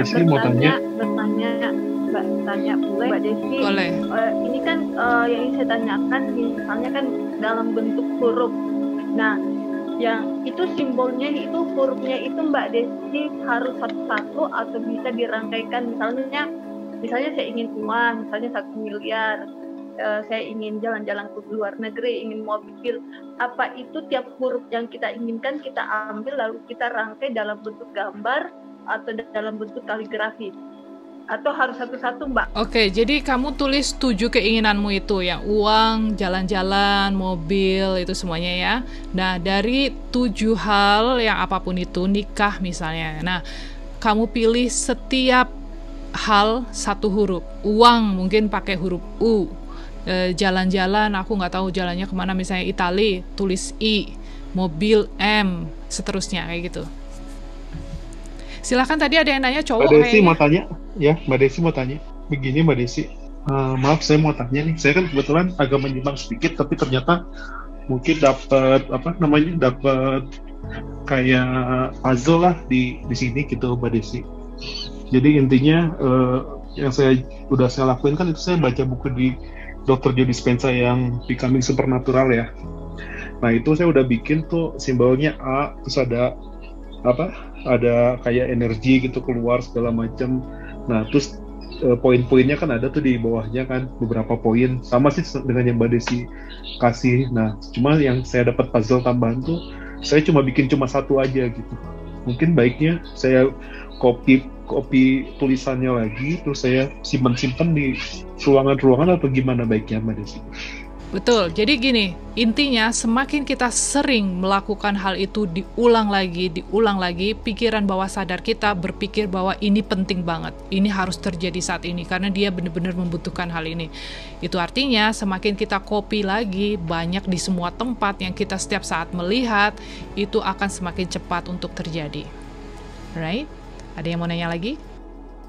Desi mau tanya. Bertanya, Mbak tanya boleh Mbak Desi. Boleh. Uh, ini kan uh, yang ingin saya tanyakan, misalnya kan dalam bentuk huruf. Nah, yang itu simbolnya itu hurufnya itu Mbak Desi harus satu-satu atau bisa dirangkaikan misalnya misalnya saya ingin uang misalnya satu miliar eh, saya ingin jalan-jalan ke luar negeri, ingin mobil, apa itu tiap huruf yang kita inginkan kita ambil lalu kita rangkai dalam bentuk gambar atau dalam bentuk kaligrafi atau harus satu-satu mbak. Oke, jadi kamu tulis tujuh keinginanmu itu ya, uang, jalan-jalan, mobil, itu semuanya ya. Nah, dari tujuh hal yang apapun itu, nikah misalnya. Nah, kamu pilih setiap hal satu huruf. Uang mungkin pakai huruf U. E, jalan-jalan, aku nggak tahu jalannya kemana, misalnya Itali, tulis I. Mobil M, seterusnya kayak gitu. Silahkan tadi ada yang nanya cowok. Mbak Desi kayaknya. mau tanya, ya Mbak Desi mau tanya. Begini Mbak Desi, uh, maaf saya mau tanya nih. Saya kan kebetulan agak menyimpang sedikit, tapi ternyata mungkin dapat apa namanya dapat kayak puzzle lah di di sini gitu Mbak Desi. Jadi intinya uh, yang saya udah saya lakuin kan itu saya baca buku di dokter Joe Dispenza yang Becoming Supernatural ya. Nah itu saya udah bikin tuh simbolnya A terus ada apa ada kayak energi gitu keluar segala macam nah terus uh, poin-poinnya kan ada tuh di bawahnya kan beberapa poin sama sih dengan yang Mbak Desi kasih nah cuma yang saya dapat puzzle tambahan tuh saya cuma bikin cuma satu aja gitu mungkin baiknya saya copy copy tulisannya lagi terus saya simpan-simpan di ruangan-ruangan atau gimana baiknya Mbak Desi Betul, jadi gini, intinya semakin kita sering melakukan hal itu diulang lagi, diulang lagi, pikiran bawah sadar kita berpikir bahwa ini penting banget, ini harus terjadi saat ini karena dia benar-benar membutuhkan hal ini. Itu artinya semakin kita copy lagi banyak di semua tempat yang kita setiap saat melihat, itu akan semakin cepat untuk terjadi. Right? Ada yang mau nanya lagi?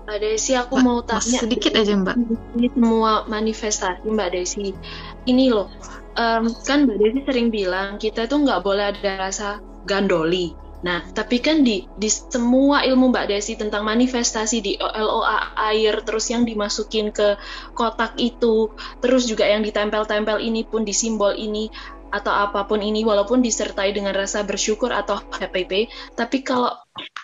Mbak Desi, aku mbak, mau tanya sedikit aja Mbak. Ini semua manifestasi Mbak Desi. Ini loh, um, kan Mbak Desi sering bilang kita tuh nggak boleh ada rasa gandoli. Nah, tapi kan di, di semua ilmu Mbak Desi tentang manifestasi di LOA air, terus yang dimasukin ke kotak itu, terus juga yang ditempel-tempel ini pun di simbol ini, atau apapun ini, walaupun disertai dengan rasa bersyukur atau HPP, tapi kalau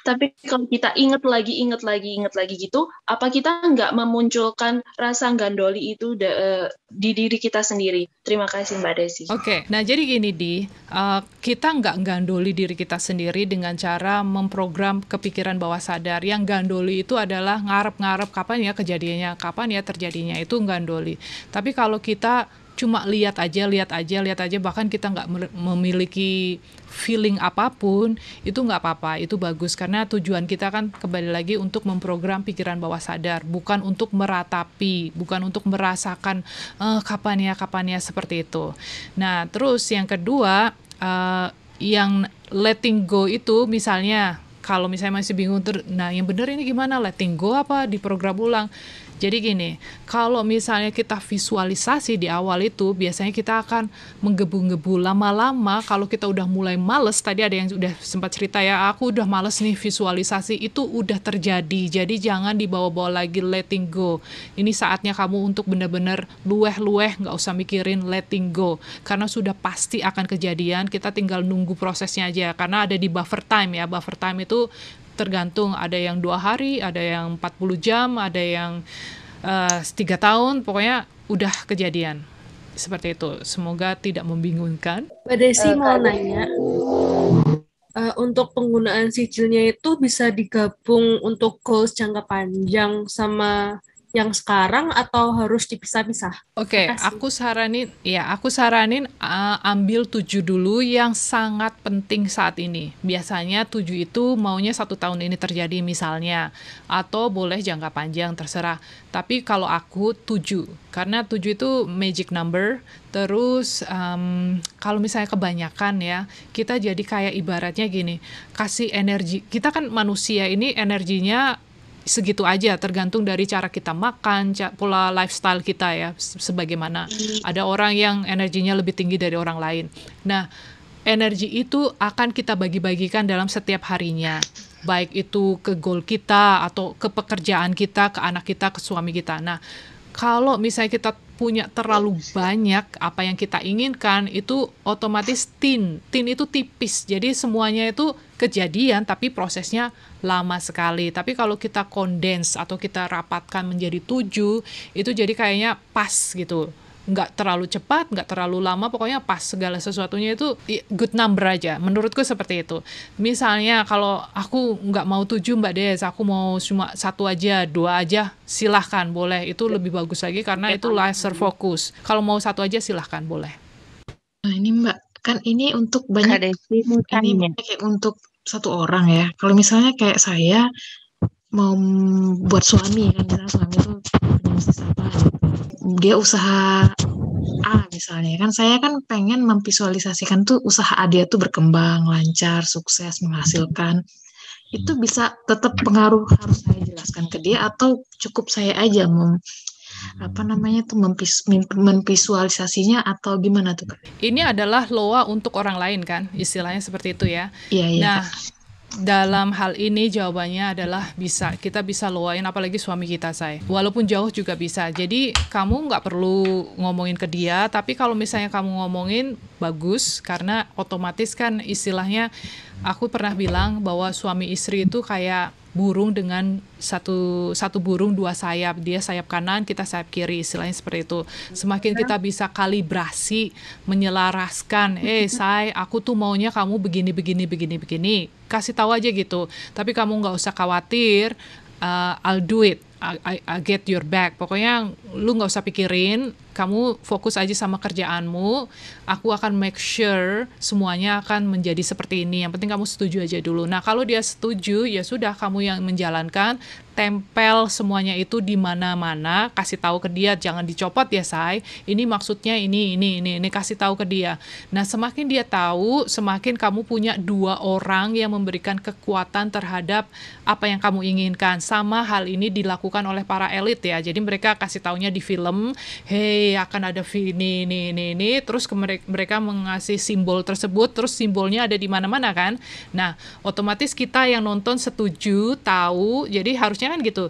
tapi kalau kita ingat lagi, ingat lagi, ingat lagi gitu, apa kita nggak memunculkan rasa gandoli itu de, uh, di diri kita sendiri? Terima kasih Mbak Desi. Oke, okay. nah jadi gini di, uh, kita nggak gandoli diri kita sendiri dengan cara memprogram kepikiran bawah sadar. Yang gandoli itu adalah ngarep-ngarep kapan ya kejadiannya, kapan ya terjadinya itu gandoli. Tapi kalau kita cuma lihat aja lihat aja lihat aja bahkan kita nggak memiliki feeling apapun itu nggak apa-apa itu bagus karena tujuan kita kan kembali lagi untuk memprogram pikiran bawah sadar bukan untuk meratapi bukan untuk merasakan eh, kapan ya kapan ya seperti itu nah terus yang kedua eh, yang letting go itu misalnya kalau misalnya masih bingung ter nah yang benar ini gimana letting go apa di program ulang jadi gini, kalau misalnya kita visualisasi di awal itu, biasanya kita akan menggebu-gebu lama-lama. Kalau kita udah mulai males, tadi ada yang sudah sempat cerita ya, aku udah males nih visualisasi itu udah terjadi. Jadi jangan dibawa-bawa lagi letting go. Ini saatnya kamu untuk benar-benar lueh-lueh, nggak usah mikirin letting go, karena sudah pasti akan kejadian. Kita tinggal nunggu prosesnya aja, karena ada di buffer time ya. Buffer time itu tergantung ada yang dua hari ada yang 40 jam ada yang eh, tiga uh, tahun pokoknya udah kejadian seperti itu semoga tidak membingungkan Pada Desi eh, mau nanya uh, untuk penggunaan sicilnya itu bisa digabung untuk goals jangka panjang sama yang sekarang atau harus dipisah-pisah? Oke, okay, aku saranin ya, aku saranin uh, ambil tujuh dulu yang sangat penting saat ini. Biasanya tujuh itu maunya satu tahun ini terjadi misalnya, atau boleh jangka panjang terserah. Tapi kalau aku tujuh, karena tujuh itu magic number. Terus um, kalau misalnya kebanyakan ya, kita jadi kayak ibaratnya gini, kasih energi. Kita kan manusia ini energinya segitu aja tergantung dari cara kita makan pola lifestyle kita ya sebagaimana ada orang yang energinya lebih tinggi dari orang lain nah energi itu akan kita bagi-bagikan dalam setiap harinya baik itu ke goal kita atau ke pekerjaan kita ke anak kita ke suami kita nah kalau misalnya kita punya terlalu banyak apa yang kita inginkan itu otomatis tin tin itu tipis jadi semuanya itu kejadian tapi prosesnya lama sekali tapi kalau kita kondens atau kita rapatkan menjadi tujuh itu jadi kayaknya pas gitu nggak terlalu cepat, nggak terlalu lama, pokoknya pas segala sesuatunya itu good number aja. Menurutku seperti itu. Misalnya kalau aku nggak mau tujuh Mbak Des, aku mau cuma satu aja, dua aja, silahkan boleh. Itu lebih bagus lagi karena itu laser hmm. fokus. Kalau mau satu aja silahkan boleh. Nah ini Mbak, kan ini untuk banyak, ini kayak untuk satu orang ya. Kalau misalnya kayak saya mau buat suami kan misalnya suami itu punya bisnis apa dia usaha A misalnya kan saya kan pengen memvisualisasikan tuh usaha A dia tuh berkembang lancar sukses menghasilkan itu bisa tetap pengaruh harus saya jelaskan ke dia atau cukup saya aja mem, apa namanya tuh memvis, memvisualisasinya atau gimana tuh Ini adalah loa untuk orang lain kan istilahnya seperti itu ya. Iya iya. Nah. Dalam hal ini jawabannya adalah bisa. Kita bisa luain apalagi suami kita saya. Walaupun jauh juga bisa. Jadi kamu nggak perlu ngomongin ke dia, tapi kalau misalnya kamu ngomongin bagus karena otomatis kan istilahnya aku pernah bilang bahwa suami istri itu kayak burung dengan satu satu burung dua sayap dia sayap kanan kita sayap kiri istilahnya seperti itu semakin iya. kita bisa kalibrasi menyelaraskan eh saya aku tuh maunya kamu begini begini begini begini kasih tahu aja gitu tapi kamu nggak usah khawatir uh, I'll do it I, I, I get your back pokoknya lu nggak usah pikirin kamu fokus aja sama kerjaanmu aku akan make sure semuanya akan menjadi seperti ini yang penting kamu setuju aja dulu nah kalau dia setuju ya sudah kamu yang menjalankan tempel semuanya itu di mana-mana, kasih tahu ke dia jangan dicopot ya saya. Ini maksudnya ini ini ini ini kasih tahu ke dia. Nah, semakin dia tahu, semakin kamu punya dua orang yang memberikan kekuatan terhadap apa yang kamu inginkan. Sama hal ini dilakukan oleh para elit ya. Jadi mereka kasih taunya di film, hei akan ada ini ini ini ini." Terus mereka mengasih simbol tersebut, terus simbolnya ada di mana-mana kan. Nah, otomatis kita yang nonton setuju, tahu, jadi harusnya Indonesia kan gitu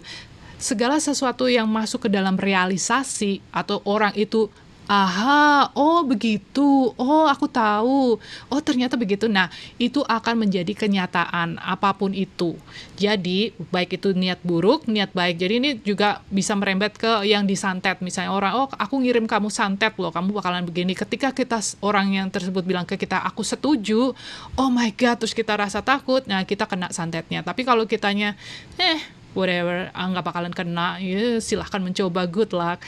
segala sesuatu yang masuk ke dalam realisasi atau orang itu aha, oh begitu, oh aku tahu, oh ternyata begitu. Nah, itu akan menjadi kenyataan apapun itu. Jadi, baik itu niat buruk, niat baik. Jadi ini juga bisa merembet ke yang disantet. Misalnya orang, oh aku ngirim kamu santet loh, kamu bakalan begini. Ketika kita orang yang tersebut bilang ke kita, aku setuju, oh my God, terus kita rasa takut, nah kita kena santetnya. Tapi kalau kitanya, eh whatever ah, nggak bakalan kena ya, silahkan mencoba good luck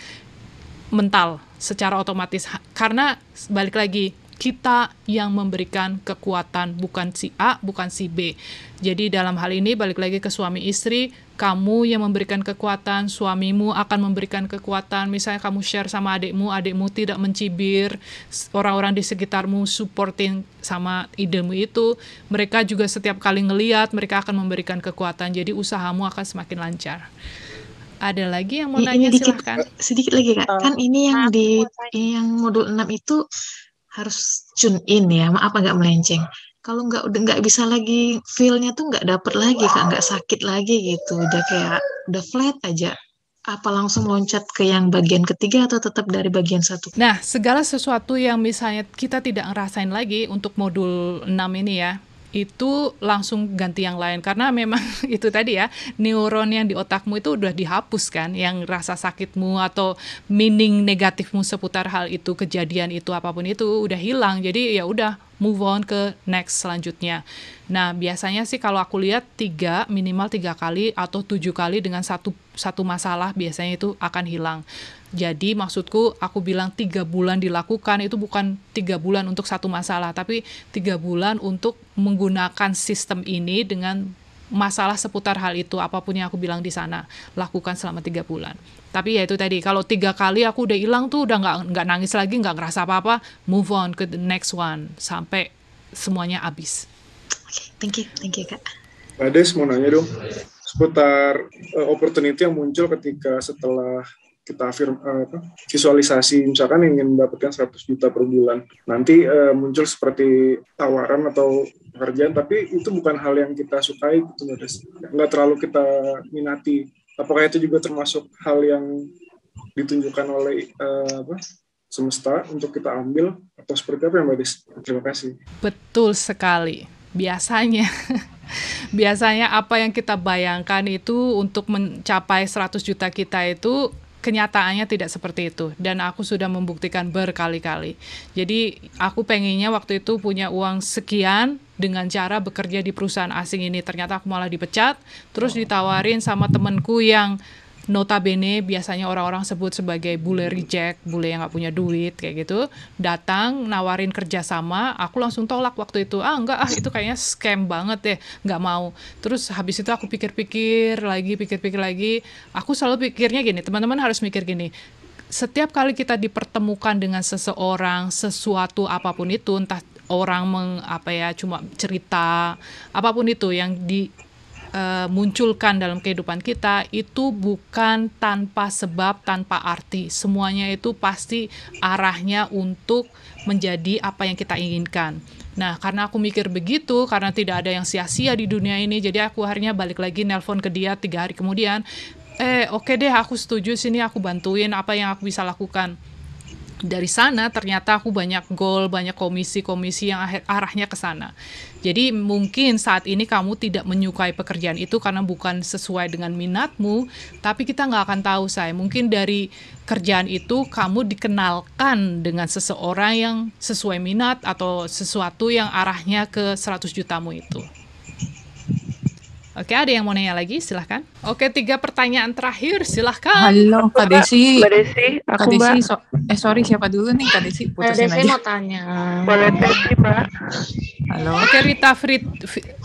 mental secara otomatis karena balik lagi kita yang memberikan kekuatan bukan si A bukan si B jadi dalam hal ini balik lagi ke suami istri kamu yang memberikan kekuatan, suamimu akan memberikan kekuatan. Misalnya kamu share sama adikmu, adikmu tidak mencibir, orang-orang di sekitarmu supporting sama idemu itu. Mereka juga setiap kali ngeliat, mereka akan memberikan kekuatan. Jadi usahamu akan semakin lancar. Ada lagi yang mau ini, nanya dikit, silahkan. Eh, sedikit lagi kak, kan ini yang di yang modul 6 itu harus tune in ya, maaf agak melenceng kalau nggak udah nggak bisa lagi feelnya tuh nggak dapet lagi kak nggak sakit lagi gitu udah kayak udah flat aja apa langsung loncat ke yang bagian ketiga atau tetap dari bagian satu? Nah, segala sesuatu yang misalnya kita tidak ngerasain lagi untuk modul 6 ini ya, itu langsung ganti yang lain karena memang itu tadi ya neuron yang di otakmu itu udah dihapus kan yang rasa sakitmu atau meaning negatifmu seputar hal itu kejadian itu apapun itu udah hilang jadi ya udah move on ke next selanjutnya. Nah, biasanya sih kalau aku lihat tiga minimal tiga kali atau tujuh kali dengan satu satu masalah biasanya itu akan hilang. Jadi maksudku aku bilang tiga bulan dilakukan itu bukan tiga bulan untuk satu masalah, tapi tiga bulan untuk menggunakan sistem ini dengan masalah seputar hal itu apapun yang aku bilang di sana lakukan selama tiga bulan tapi ya itu tadi kalau tiga kali aku udah hilang tuh udah nggak nggak nangis lagi nggak ngerasa apa apa move on ke the next one sampai semuanya habis thank you thank you kak mau nanya dong seputar uh, opportunity yang muncul ketika setelah kita afirm, eh, apa, visualisasi misalkan ingin mendapatkan 100 juta per bulan nanti uh, muncul seperti tawaran atau pekerjaan tapi itu bukan hal yang kita sukai gitu nggak terlalu kita minati apakah itu juga termasuk hal yang ditunjukkan oleh uh, apa semesta untuk kita ambil atau seperti apa ya Mbak Des? Terima kasih. Betul sekali. Biasanya biasanya apa yang kita bayangkan itu untuk mencapai 100 juta kita itu kenyataannya tidak seperti itu dan aku sudah membuktikan berkali-kali. Jadi aku pengennya waktu itu punya uang sekian dengan cara bekerja di perusahaan asing ini. Ternyata aku malah dipecat, terus oh. ditawarin sama temenku yang notabene biasanya orang-orang sebut sebagai bule reject, bule yang nggak punya duit kayak gitu, datang nawarin kerjasama, aku langsung tolak waktu itu. Ah enggak, ah itu kayaknya scam banget ya, nggak mau. Terus habis itu aku pikir-pikir lagi, pikir-pikir lagi. Aku selalu pikirnya gini, teman-teman harus mikir gini, setiap kali kita dipertemukan dengan seseorang, sesuatu apapun itu, entah orang mengapa ya cuma cerita apapun itu yang di uh, munculkan dalam kehidupan kita itu bukan tanpa sebab, tanpa arti. Semuanya itu pasti arahnya untuk menjadi apa yang kita inginkan. Nah, karena aku mikir begitu, karena tidak ada yang sia-sia di dunia ini, jadi aku akhirnya balik lagi nelpon ke dia tiga hari kemudian. Eh, oke okay deh, aku setuju sini, aku bantuin apa yang aku bisa lakukan dari sana ternyata aku banyak goal, banyak komisi-komisi yang arahnya ke sana. Jadi mungkin saat ini kamu tidak menyukai pekerjaan itu karena bukan sesuai dengan minatmu, tapi kita nggak akan tahu saya. Mungkin dari kerjaan itu kamu dikenalkan dengan seseorang yang sesuai minat atau sesuatu yang arahnya ke 100 jutamu itu. Oke, ada yang mau nanya lagi? Silahkan. Oke, tiga pertanyaan terakhir. Silahkan. Halo, Kak Desi. Kak Desi, aku Kak Desi, so eh sorry, siapa dulu nih Kak Desi? Kak Desi aja. mau tanya. Boleh tanya, Mbak. Halo. Oke, Rita, Frit,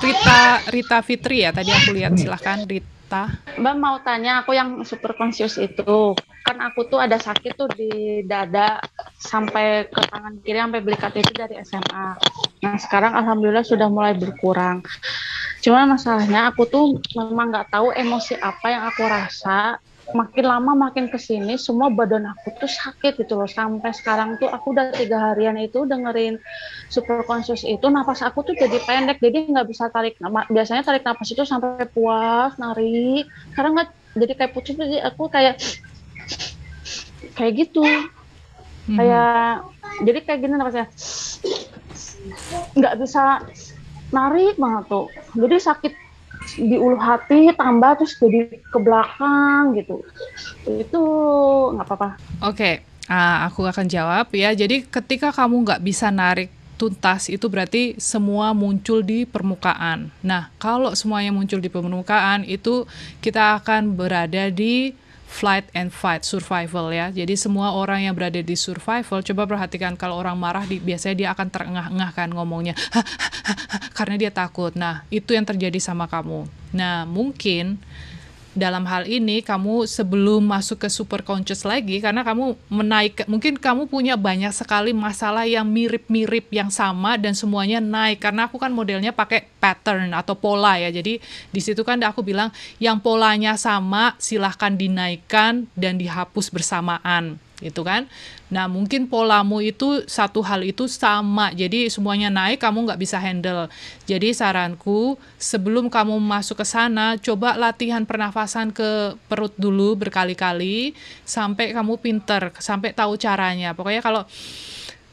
Rita, Rita Fitri ya, tadi aku lihat. Silahkan, Rita. Mbak mau tanya, aku yang super conscious itu, kan aku tuh ada sakit tuh di dada sampai ke tangan kiri sampai beli KTP dari SMA. Nah, sekarang Alhamdulillah sudah mulai berkurang. Cuma masalahnya aku tuh memang nggak tahu emosi apa yang aku rasa. Makin lama makin kesini semua badan aku tuh sakit gitu loh. Sampai sekarang tuh aku udah tiga harian itu dengerin super conscious itu nafas aku tuh jadi pendek jadi nggak bisa tarik biasanya tarik nafas itu sampai puas nari, sekarang nggak jadi kayak pucuk jadi aku kayak kayak gitu hmm. kayak jadi kayak gini nafasnya nggak bisa narik banget tuh jadi sakit di ulu hati tambah terus jadi ke belakang gitu itu nggak apa-apa oke okay. uh, aku akan jawab ya jadi ketika kamu nggak bisa narik tuntas itu berarti semua muncul di permukaan. Nah, kalau semuanya muncul di permukaan itu kita akan berada di flight and fight survival ya. Jadi semua orang yang berada di survival coba perhatikan kalau orang marah di, biasanya dia akan terengah-engah kan ngomongnya karena dia takut. Nah, itu yang terjadi sama kamu. Nah, mungkin dalam hal ini kamu sebelum masuk ke super conscious lagi karena kamu menaik mungkin kamu punya banyak sekali masalah yang mirip-mirip yang sama dan semuanya naik karena aku kan modelnya pakai pattern atau pola ya jadi di situ kan aku bilang yang polanya sama silahkan dinaikkan dan dihapus bersamaan gitu kan. Nah mungkin polamu itu satu hal itu sama, jadi semuanya naik kamu nggak bisa handle. Jadi saranku sebelum kamu masuk ke sana, coba latihan pernafasan ke perut dulu berkali-kali sampai kamu pinter, sampai tahu caranya. Pokoknya kalau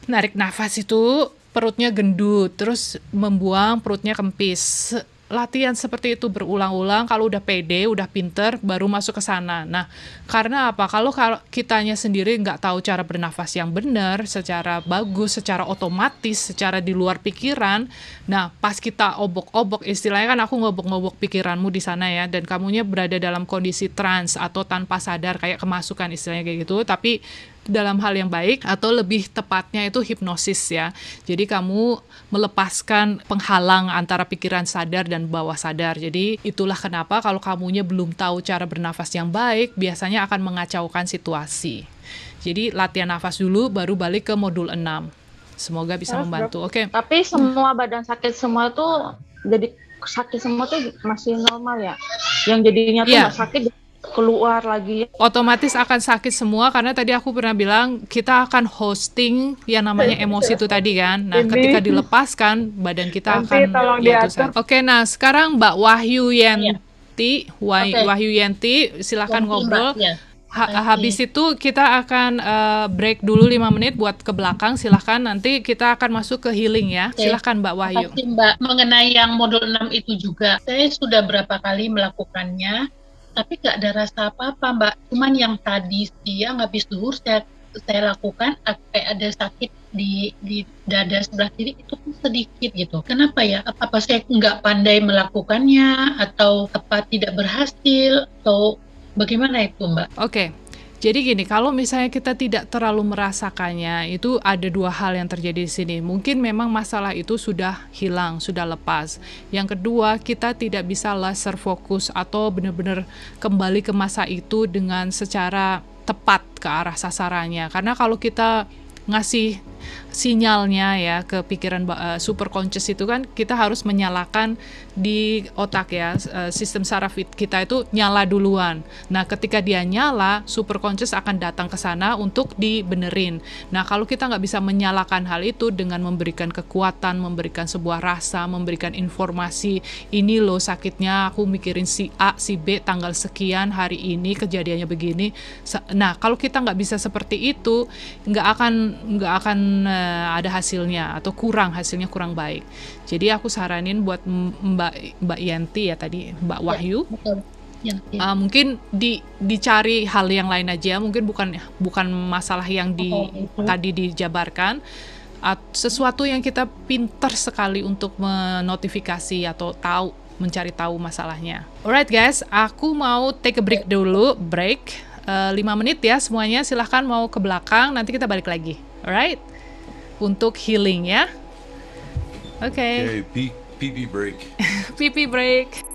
narik nafas itu perutnya gendut, terus membuang perutnya kempis latihan seperti itu berulang-ulang kalau udah pede udah pinter baru masuk ke sana nah karena apa kalau kalau kitanya sendiri nggak tahu cara bernafas yang benar secara bagus secara otomatis secara di luar pikiran nah pas kita obok-obok istilahnya kan aku ngobok-ngobok pikiranmu di sana ya dan kamunya berada dalam kondisi trans atau tanpa sadar kayak kemasukan istilahnya kayak gitu tapi dalam hal yang baik atau lebih tepatnya itu hipnosis ya. Jadi kamu melepaskan penghalang antara pikiran sadar dan bawah sadar. Jadi itulah kenapa kalau kamunya belum tahu cara bernafas yang baik, biasanya akan mengacaukan situasi. Jadi latihan nafas dulu baru balik ke modul 6. Semoga bisa membantu. Oke. Okay. Tapi semua badan sakit semua tuh jadi sakit semua tuh masih normal ya. Yang jadinya tuh yeah. sakit keluar lagi. Otomatis akan sakit semua karena tadi aku pernah bilang kita akan hosting yang namanya emosi itu tadi kan. Nah, Ini. ketika dilepaskan badan kita Nanti akan ya Oke, nah sekarang Mbak Wahyu Yenti, ya. Wahyu okay. Wahyu Yenti, silahkan Wahyu ngobrol. Ha habis itu kita akan uh, break dulu lima menit buat ke belakang silahkan nanti kita akan masuk ke healing ya okay. silahkan Mbak Wahyu Pasti, Mbak mengenai yang modul 6 itu juga saya sudah berapa kali melakukannya tapi gak ada rasa apa-apa mbak cuman yang tadi siang habis duhur saya saya lakukan kayak ada sakit di di dada sebelah kiri itu pun sedikit gitu kenapa ya apa, saya nggak pandai melakukannya atau apa tidak berhasil atau bagaimana itu mbak oke okay. Jadi gini, kalau misalnya kita tidak terlalu merasakannya, itu ada dua hal yang terjadi di sini. Mungkin memang masalah itu sudah hilang, sudah lepas. Yang kedua, kita tidak bisa laser fokus atau benar-benar kembali ke masa itu dengan secara tepat ke arah sasarannya. Karena kalau kita ngasih sinyalnya ya ke pikiran uh, super conscious itu kan kita harus menyalakan di otak ya uh, sistem saraf kita itu nyala duluan. Nah, ketika dia nyala, super conscious akan datang ke sana untuk dibenerin. Nah, kalau kita nggak bisa menyalakan hal itu dengan memberikan kekuatan, memberikan sebuah rasa, memberikan informasi, ini loh sakitnya, aku mikirin si A, si B tanggal sekian hari ini kejadiannya begini. Nah, kalau kita nggak bisa seperti itu, nggak akan nggak akan uh, Eh, ada hasilnya atau kurang hasilnya kurang baik. Jadi aku saranin buat Mbak Mbak Yanti ya tadi Mbak ya, Wahyu. Ya, betul. Ya, ya. Uh, mungkin di dicari hal yang lain aja ya. mungkin bukan bukan masalah yang di oh, tadi dijabarkan sesuatu yang kita pinter sekali untuk menotifikasi atau tahu mencari tahu masalahnya. Alright guys, aku mau take a break dulu, break uh, eh, 5 menit ya semuanya. Silahkan mau ke belakang, nanti kita balik lagi. Alright? untuk healing ya. Oke. Okay. Okay, pee pee break. pee pee break.